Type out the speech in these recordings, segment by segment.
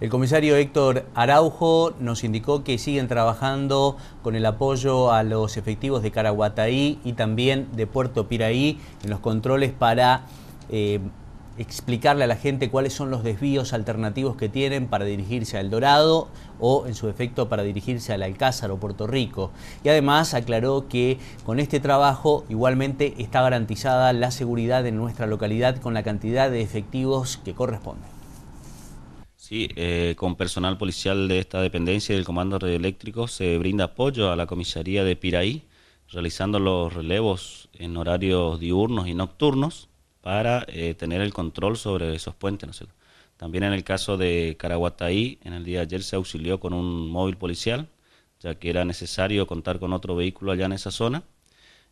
El comisario Héctor Araujo nos indicó que siguen trabajando con el apoyo a los efectivos de Caraguataí y también de Puerto Piraí en los controles para eh, explicarle a la gente cuáles son los desvíos alternativos que tienen para dirigirse al Dorado o en su efecto para dirigirse al Alcázar o Puerto Rico. Y además aclaró que con este trabajo igualmente está garantizada la seguridad en nuestra localidad con la cantidad de efectivos que corresponden. Sí, eh, con personal policial de esta dependencia y del Comando Radioeléctrico se brinda apoyo a la comisaría de Piraí, realizando los relevos en horarios diurnos y nocturnos para eh, tener el control sobre esos puentes. También en el caso de Caraguataí, en el día de ayer se auxilió con un móvil policial, ya que era necesario contar con otro vehículo allá en esa zona.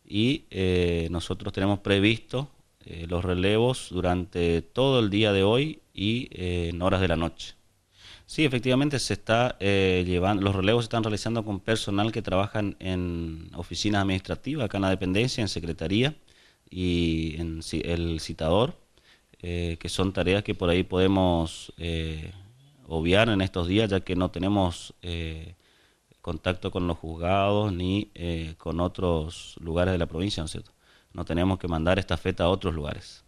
Y eh, nosotros tenemos previsto eh, los relevos durante todo el día de hoy y eh, en horas de la noche. Sí, efectivamente se está eh, llevando, los relevos se están realizando con personal que trabajan en oficinas administrativas, acá en la dependencia, en secretaría y en el citador, que son tareas que por ahí podemos obviar en estos días, ya que no tenemos contacto con los juzgados ni con otros lugares de la provincia, ¿no es cierto? no tenemos que mandar esta feta a otros lugares.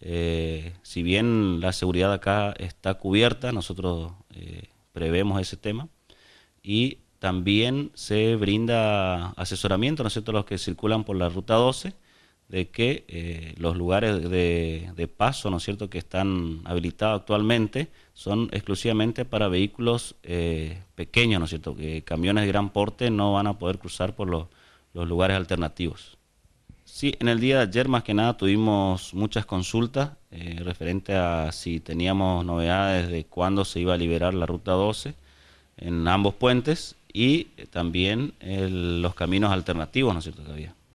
Eh, si bien la seguridad acá está cubierta, nosotros eh, prevemos ese tema y también se brinda asesoramiento, ¿no es cierto?, a los que circulan por la ruta 12, de que eh, los lugares de, paso, ¿no es cierto?, que están habilitados actualmente son exclusivamente para vehículos pequeños, ¿no es cierto?, que camiones de gran porte no van a poder cruzar por los lugares alternativos. Sí, en el día de ayer más que nada tuvimos muchas consultas eh, referente a si teníamos novedades de cuándo se iba a liberar la ruta 12 en ambos puentes y también los caminos alternativos, ¿no es cierto?